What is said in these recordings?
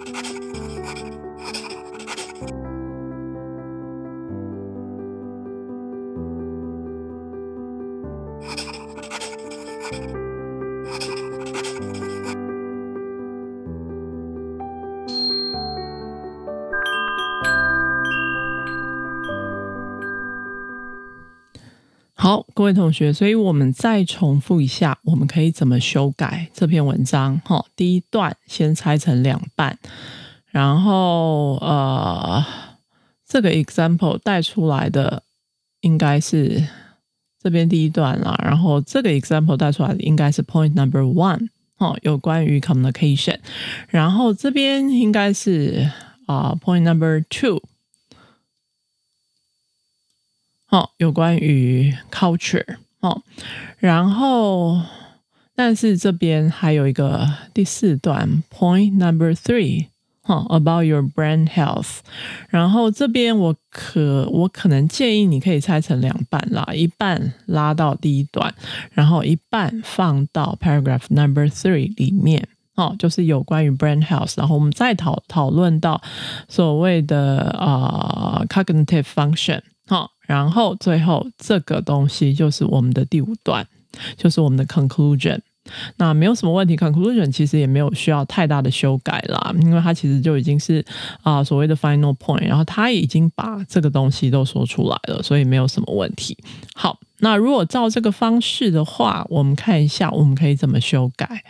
you 各位同学，所以我们再重复一下，我们可以怎么修改这篇文章？哈，第一段先拆成两半，然后呃，这个 example 带出来的应该是这边第一段了，然后这个 example 带出来的应该是 point number one，哦，有关于 c o m m u n i c a t i o n 然后这边应该是啊 point number two。哦，有关于 culture 哦，然后但是这边还有一个第四段 point number three 哈，about your brain health。然后这边我可我可能建议你可以拆成两半啦，一半拉到第一段，然后一半放到 paragraph number three 里面。哦，就是有关于 brain health，然后我们再讨讨论到所谓的啊 cognitive function。然后最后这个东西就是我们的第五段，就是我们的 conclusion。那没有什么问题，conclusion 其实也没有需要太大的修改啦，因为它其实就已经是啊所谓的 final point，然后他已经把这个东西都说出来了，所以没有什么问题。好，那如果照这个方式的话，我们看一下我们可以怎么修改。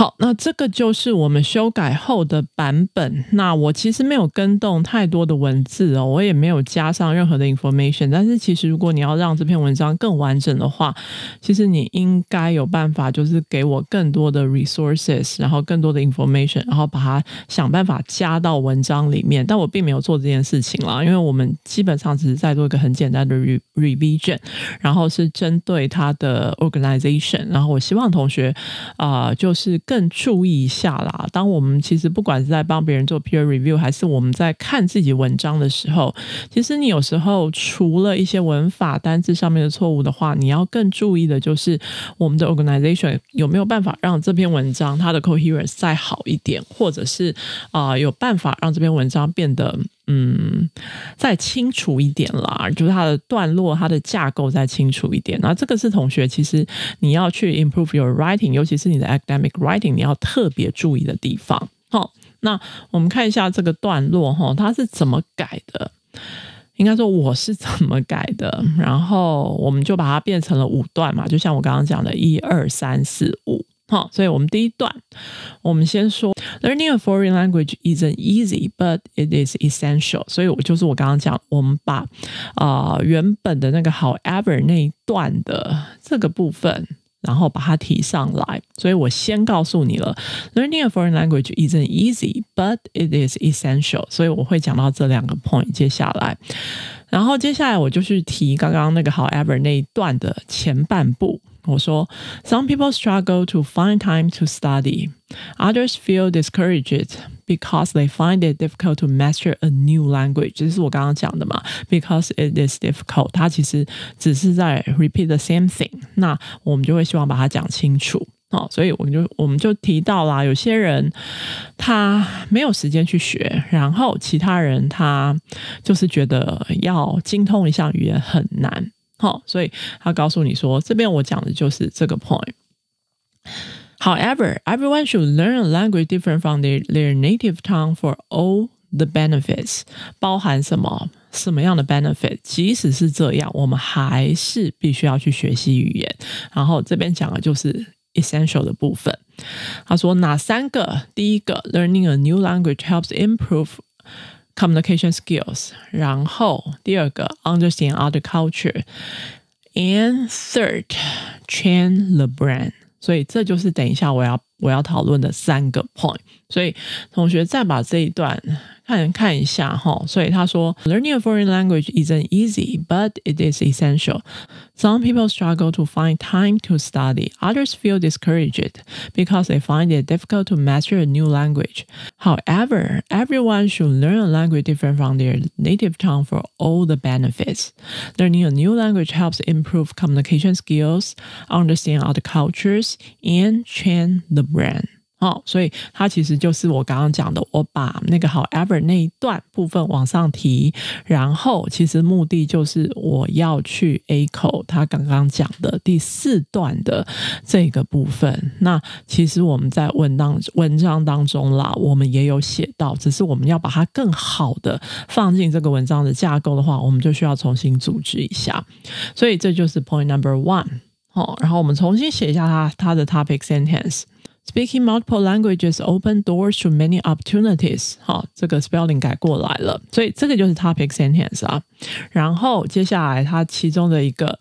好，那这个就是我们修改后的版本。那我其实没有跟动太多的文字哦，我也没有加上任何的 information。但是，其实如果你要让这篇文章更完整的话，其实你应该有办法，就是给我更多的 resources，然后更多的 information，然后把它想办法加到文章里面。但我并没有做这件事情啦，因为我们基本上只是在做一个很简单的 re revision，然后是针对它的 organization。然后，我希望同学啊，就是。更注意一下啦！当我们其实不管是在帮别人做 peer review，还是我们在看自己文章的时候，其实你有时候除了一些文法、单字上面的错误的话，你要更注意的就是我们的 organization 有没有办法让这篇文章它的 coherence 再好一点，或者是啊有办法让这篇文章变得。嗯，再清楚一点啦，就是它的段落、它的架构再清楚一点。那这个是同学，其实你要去 improve your writing，尤其是你的 academic writing，你要特别注意的地方。好，那我们看一下这个段落哈，它是怎么改的？应该说我是怎么改的。然后我们就把它变成了五段嘛，就像我刚刚讲的，一二三四五。好，所以我们第一段，我们先说。Learning a foreign language isn't easy, but it is essential。所以，我就是我刚刚讲，我们把啊原本的那个 however 那一段的这个部分，然后把它提上来。所以我先告诉你了，Learning a foreign language isn't easy, but it is essential。所以我会讲到这两个 point。接下来。然后接下来我就去提刚刚那个 however 那一段的前半部，我说 Some people struggle to find time to study, others feel discouraged because they find it difficult to master a new language。这是我刚刚讲的嘛？Because it is difficult，它其实只是在 repeat the same thing。那我们就会希望把它讲清楚。哦，所以我们就我们就提到啦，有些人他没有时间去学，然后其他人他就是觉得要精通一项语言很难。好，所以他告诉你说，这边我讲的就是这个 point。However, everyone should learn a language different from their their native tongue for all the benefits。包含什么什么样的 benefits？即使是这样，我们还是必须要去学习语言。然后这边讲的就是。essential 的部分。他说哪三个？第一个，learning a new language helps improve communication skills。然后第二个，understand other culture。And third, train the brain。所以这就是等一下我要我要讨论的三个 point。所以同学再把这一段看看一下哈。所以他说，Learning a foreign language isn't easy, but it is essential. Some people struggle to find time to study. Others feel discouraged because they find it difficult to master a new language. However, everyone should learn a language different from their native tongue for all the benefits. Learning a new language helps improve communication skills, understand other cultures, and train the ran 哦，所以它其实就是我刚刚讲的，我把那个 however 那一段部分往上提，然后其实目的就是我要去 A 口，他刚刚讲的第四段的这个部分。那其实我们在文当文章当中啦，我们也有写到，只是我们要把它更好的放进这个文章的架构的话，我们就需要重新组织一下。所以这就是 Point Number One 哦，然后我们重新写一下它它的 Topic Sentence。Speaking multiple languages open doors to many opportunities。好，这个 spelling 改过来了，所以这个就是 topics e n t h a n c e 啊。然后接下来，它其中的一个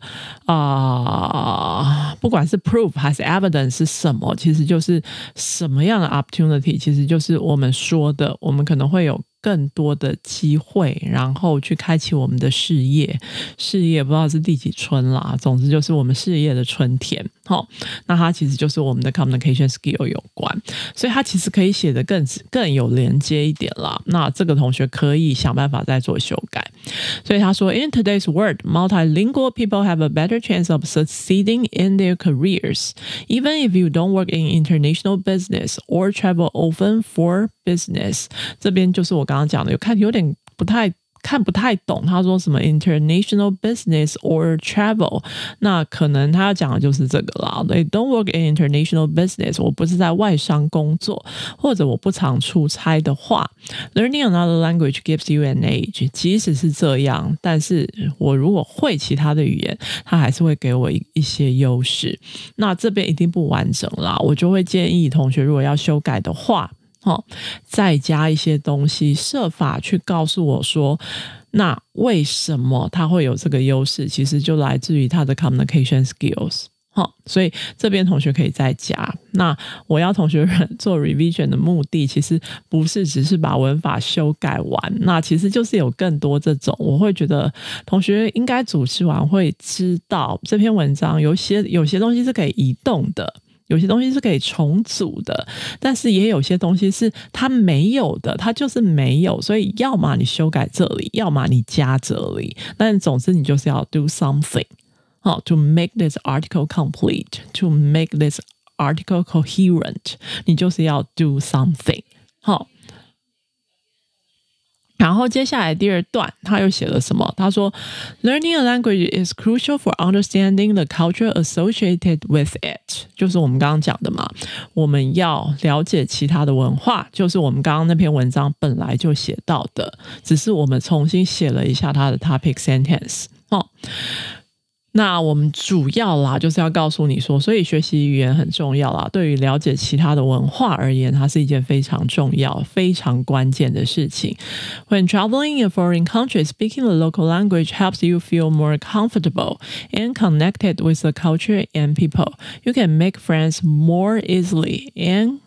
啊，不管是 proof 还是 evidence 是什么，其实就是什么样的 opportunity，其实就是我们说的，我们可能会有。更多的机会，然后去开启我们的事业，事业不知道是第几春啦，总之就是我们事业的春天。好，那它其实就是我们的 communication skill 有关，所以它其实可以写得更更有连接一点啦。那这个同学可以想办法再做修改。所以他说，In today's world, multilingual people have a better chance of succeeding in their careers, even if you don't work in international business or travel often for business。这边就是我刚刚讲的，有看有点不太看不太懂，他说什么 international business or travel，那可能他要讲的就是这个啦。They don't work in international business，我不是在外商工作，或者我不常出差的话。Learning another language gives you an edge，即使是这样，但是我如果会其他的语言，它还是会给我一一些优势。那这边一定不完整啦，我就会建议同学如果要修改的话。哦，再加一些东西，设法去告诉我说，那为什么他会有这个优势？其实就来自于他的 communication skills。哦，所以这边同学可以再加。那我要同学做 revision 的目的，其实不是只是把文法修改完，那其实就是有更多这种。我会觉得同学应该主持完会知道这篇文章有些有些东西是可以移动的。有些东西是可以重组的，但是也有些东西是它没有的，它就是没有。所以，要么你修改这里，要么你加这里。但总之，你就是要 do something 好，to make this article complete，to make this article coherent。你就是要 do something 好。然后接下来第二段，他又写了什么？他说，Learning a language is crucial for understanding the culture associated with it。就是我们刚刚讲的嘛，我们要了解其他的文化，就是我们刚刚那篇文章本来就写到的，只是我们重新写了一下它的 topic sentence 哦。那我们主要啦，就是要告诉你说，所以学习语言很重要啦。对于了解其他的文化而言，它是一件非常重要、非常关键的事情。When traveling in foreign countries, speaking the local language helps you feel more comfortable and connected with the culture and people. You can make friends more easily and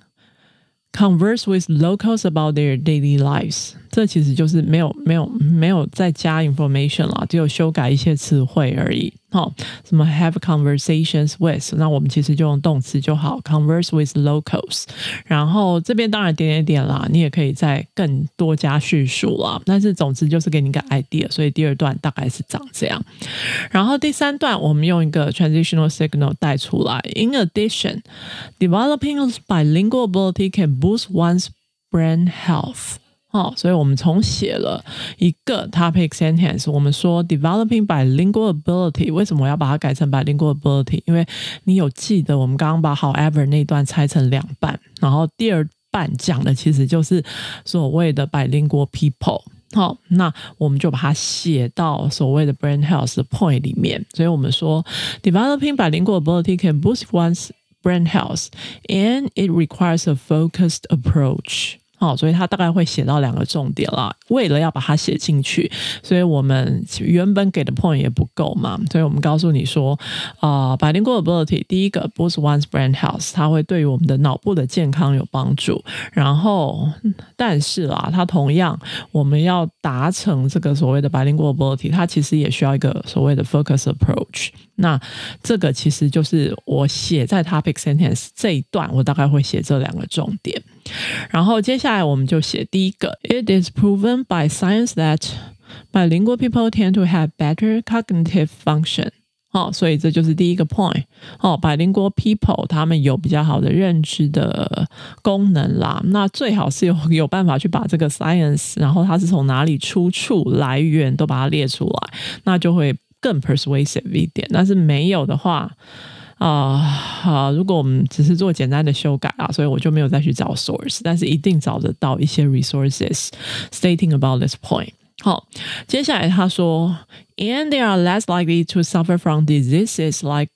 Converse with locals about their daily lives. 这其实就是没有没有没有再加 information 啦，只有修改一些词汇而已。好，什么 have conversations with？那我们其实就用动词就好，converse with locals。然后这边当然点点点啦，你也可以再更多加叙述啦。但是总之就是给你个 idea，所以第二段大概是长这样。然后第三段我们用一个 transitional signal 带出来。In addition, developing bilingual ability can boost one's brain health. 哦，所以我们重写了一个 topic sentence。我们说 developing bilingual ability，为什么我要把它改成 bilingual ability？因为你有记得我们刚刚把 however 那段拆成两半，然后第二半讲的其实就是所谓的 bilingual people。好，那我们就把它写到所谓的 brain health 的 point 里面。所以我们说 developing bilingual ability can boost one's brain health，and it requires a focused approach。好，所以它大概会写到两个重点了。为了要把它写进去，所以我们原本给的 point 也不够嘛，所以我们告诉你说，啊，百 i 过 ability 第一个 boost one's brain health，它会对于我们的脑部的健康有帮助。然后，但是啊，它同样，我们要达成这个所谓的百 i 过 ability，它其实也需要一个所谓的 focus approach。那这个其实就是我写在 topic sentence 这一段，我大概会写这两个重点。然后接下来我们就写第一个：It is proven by science that bilingual people tend to have better cognitive function。哦，所以这就是第一个 point。哦，bilingual people 他们有比较好的认知的功能啦。那最好是有有办法去把这个 science，然后它是从哪里出处来源都把它列出来，那就会。更 persuasive 一点，但是没有的话，啊啊，如果我们只是做简单的修改啊，所以我就没有再去找 source，但是一定找得到一些 resources stating about this point。好，接下来他说，and they are less likely to suffer from diseases like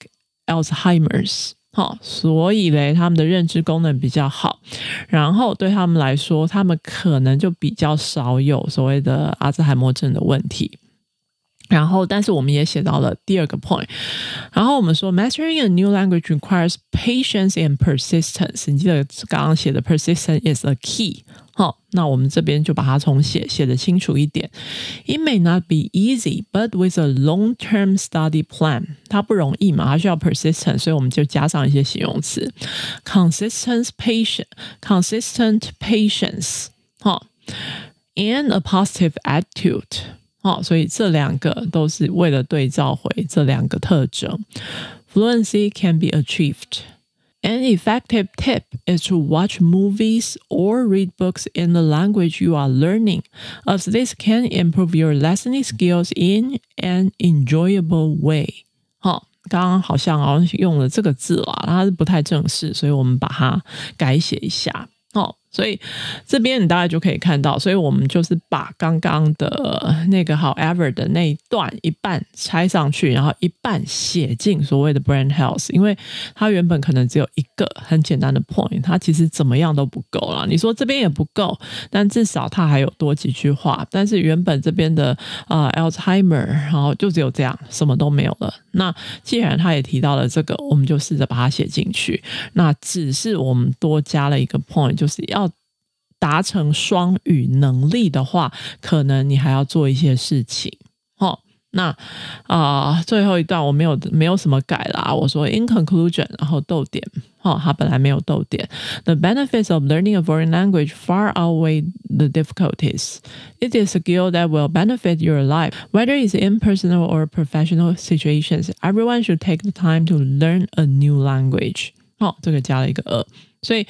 Alzheimer's。好，所以嘞，他们的认知功能比较好，然后对他们来说，他们可能就比较少有所谓的阿兹海默症的问题。然后，但是我们也写到了第二个 point。然后我们说，mastering a new language requires patience and persistence。你记得刚刚写的 persistence is a key。好，那我们这边就把它重写，写的清楚一点。It may not be easy, but with a long-term study plan，它不容易嘛，它需要 persistent，所以我们就加上一些形容词，consistent patience、consistent patience，哈，and a positive attitude。好、哦，所以这两个都是为了对照回这两个特征。Fluency can be achieved. An effective tip is to watch movies or read books in the language you are learning, as this can improve your listening skills in an enjoyable way. 好、哦，刚刚好像好像用了这个字啦，它是不太正式，所以我们把它改写一下。哦，所以这边你大概就可以看到，所以我们就是把刚刚的那个 however 的那一段一半拆上去，然后一半写进所谓的 brand health，因为它原本可能只有一个很简单的 point，它其实怎么样都不够了。你说这边也不够，但至少它还有多几句话。但是原本这边的啊 Alzheimer，然后就只有这样，什么都没有了。那既然他也提到了这个，我们就试着把它写进去。那只是我们多加了一个 point，就是要。达成双语能力的话，可能你还要做一些事情。哦，那啊、呃，最后一段我没有没有什么改啦。我说 in conclusion，然后逗点。哦，它本来没有逗点。The benefits of learning a foreign language far outweigh the difficulties. It is a skill that will benefit your life, whether it's in personal or professional situations. Everyone should take the time to learn a new language. 哦，这个加了一个二。所以，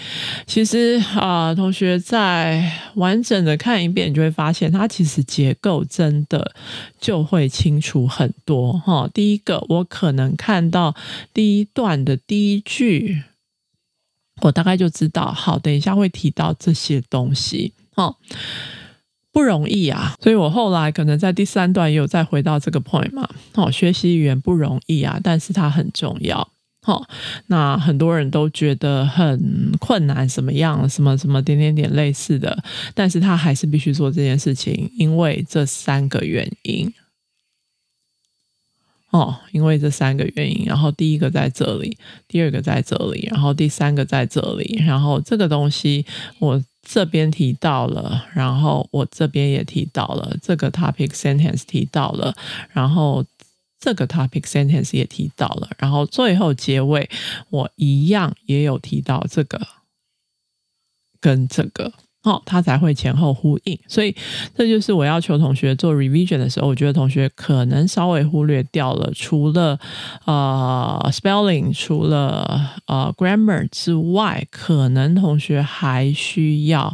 其实啊，同学在完整的看一遍，你就会发现它其实结构真的就会清楚很多哈。第一个，我可能看到第一段的第一句，我大概就知道，好，等一下会提到这些东西，哈，不容易啊。所以我后来可能在第三段也有再回到这个 point 嘛。哦，学习语言不容易啊，但是它很重要。哦，那很多人都觉得很困难，什么样，什么什么点点点类似的，但是他还是必须做这件事情，因为这三个原因。哦，因为这三个原因，然后第一个在这里，第二个在这里，然后第三个在这里，然后这个东西我这边提到了，然后我这边也提到了，这个 topic sentence 提到了，然后。这个 topic sentence 也提到了，然后最后结尾，我一样也有提到这个跟这个。哦，它才会前后呼应，所以这就是我要求同学做 revision 的时候，我觉得同学可能稍微忽略掉了，除了呃 spelling，除了呃 grammar 之外，可能同学还需要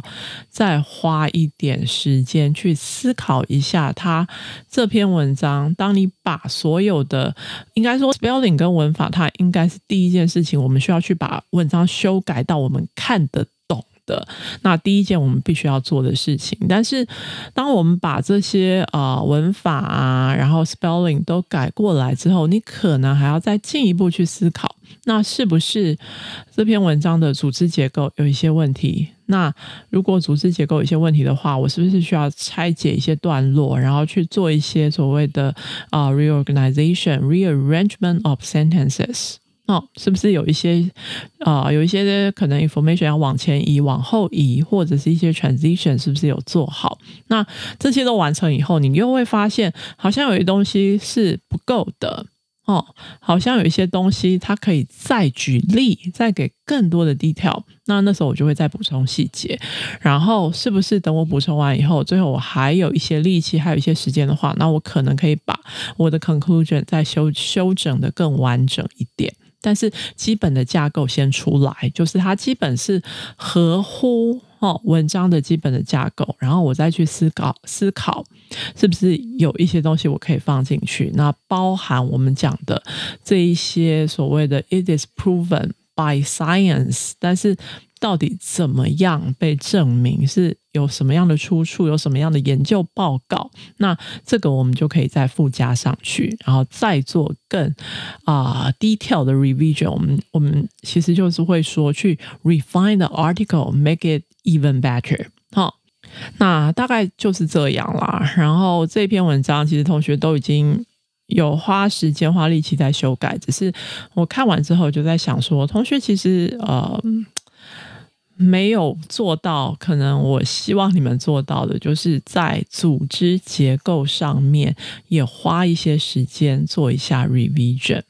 再花一点时间去思考一下，他这篇文章，当你把所有的应该说 spelling 跟文法，它应该是第一件事情，我们需要去把文章修改到我们看得懂。的那第一件我们必须要做的事情，但是当我们把这些呃文法啊，然后 spelling 都改过来之后，你可能还要再进一步去思考，那是不是这篇文章的组织结构有一些问题？那如果组织结构有一些问题的话，我是不是需要拆解一些段落，然后去做一些所谓的啊 reorganization，rearrangement of sentences。是不是有一些啊？有一些可能 information 要往前移、往后移，或者是一些 transition 是不是有做好？那这些都完成以后，你又会发现好像有些东西是不够的哦。好像有一些东西它可以再举例、再给更多的 detail。那那时候我就会再补充细节。然后是不是等我补充完以后，最后我还有一些力气、还有一些时间的话，那我可能可以把我的 conclusion 再修修整的更完整一点。但是基本的架构先出来，就是它基本是合乎哦文章的基本的架构，然后我再去思考思考，是不是有一些东西我可以放进去，那包含我们讲的这一些所谓的 "It is proven by science"，但是。到底怎么样被证明是有什么样的出处，有什么样的研究报告？那这个我们就可以再附加上去，然后再做更啊 detail 的 revision。我们我们其实就是会说去 refine the article，make it even better。好，那大概就是这样啦。然后这篇文章其实同学都已经有花时间花力气在修改，只是我看完之后就在想说，同学其实呃。没有做到，可能我希望你们做到的，就是在组织结构上面也花一些时间做一下 revision。